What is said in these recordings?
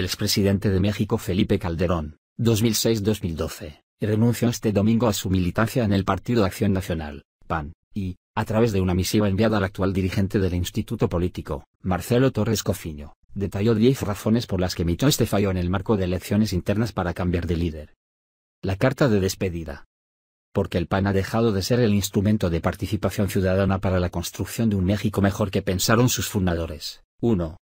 el expresidente de México Felipe Calderón, 2006-2012, renunció este domingo a su militancia en el Partido Acción Nacional, PAN, y, a través de una misiva enviada al actual dirigente del Instituto Político, Marcelo Torres Cofiño, detalló 10 razones por las que emitió este fallo en el marco de elecciones internas para cambiar de líder. La carta de despedida. Porque el PAN ha dejado de ser el instrumento de participación ciudadana para la construcción de un México mejor que pensaron sus fundadores. 1.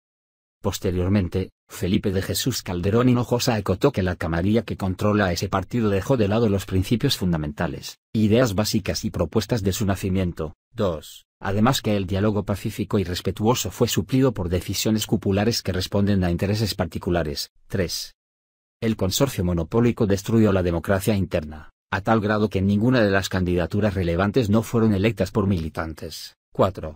Posteriormente, Felipe de Jesús Calderón Hinojosa acotó que la camarilla que controla ese partido dejó de lado los principios fundamentales, ideas básicas y propuestas de su nacimiento. 2. Además que el diálogo pacífico y respetuoso fue suplido por decisiones cupulares que responden a intereses particulares. 3. El consorcio monopólico destruyó la democracia interna, a tal grado que ninguna de las candidaturas relevantes no fueron electas por militantes. 4.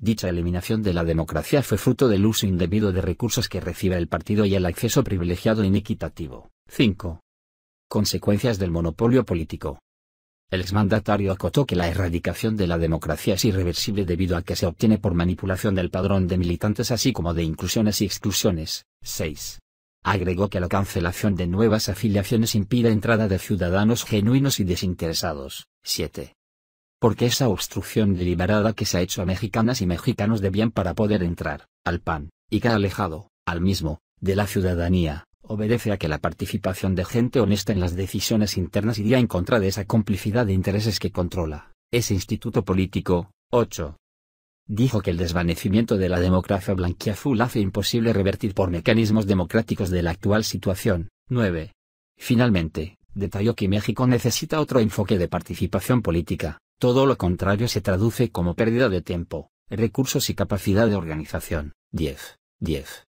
Dicha eliminación de la democracia fue fruto del uso indebido de recursos que recibe el partido y el acceso privilegiado inequitativo. 5. Consecuencias del monopolio político. El exmandatario acotó que la erradicación de la democracia es irreversible debido a que se obtiene por manipulación del padrón de militantes así como de inclusiones y exclusiones. 6. Agregó que la cancelación de nuevas afiliaciones impide entrada de ciudadanos genuinos y desinteresados. 7 porque esa obstrucción deliberada que se ha hecho a mexicanas y mexicanos de bien para poder entrar, al PAN, y que alejado, al mismo, de la ciudadanía, obedece a que la participación de gente honesta en las decisiones internas iría en contra de esa complicidad de intereses que controla, ese instituto político. 8. Dijo que el desvanecimiento de la democracia blanquiazul hace imposible revertir por mecanismos democráticos de la actual situación. 9. Finalmente, detalló que México necesita otro enfoque de participación política, todo lo contrario se traduce como pérdida de tiempo, recursos y capacidad de organización. 10. 10.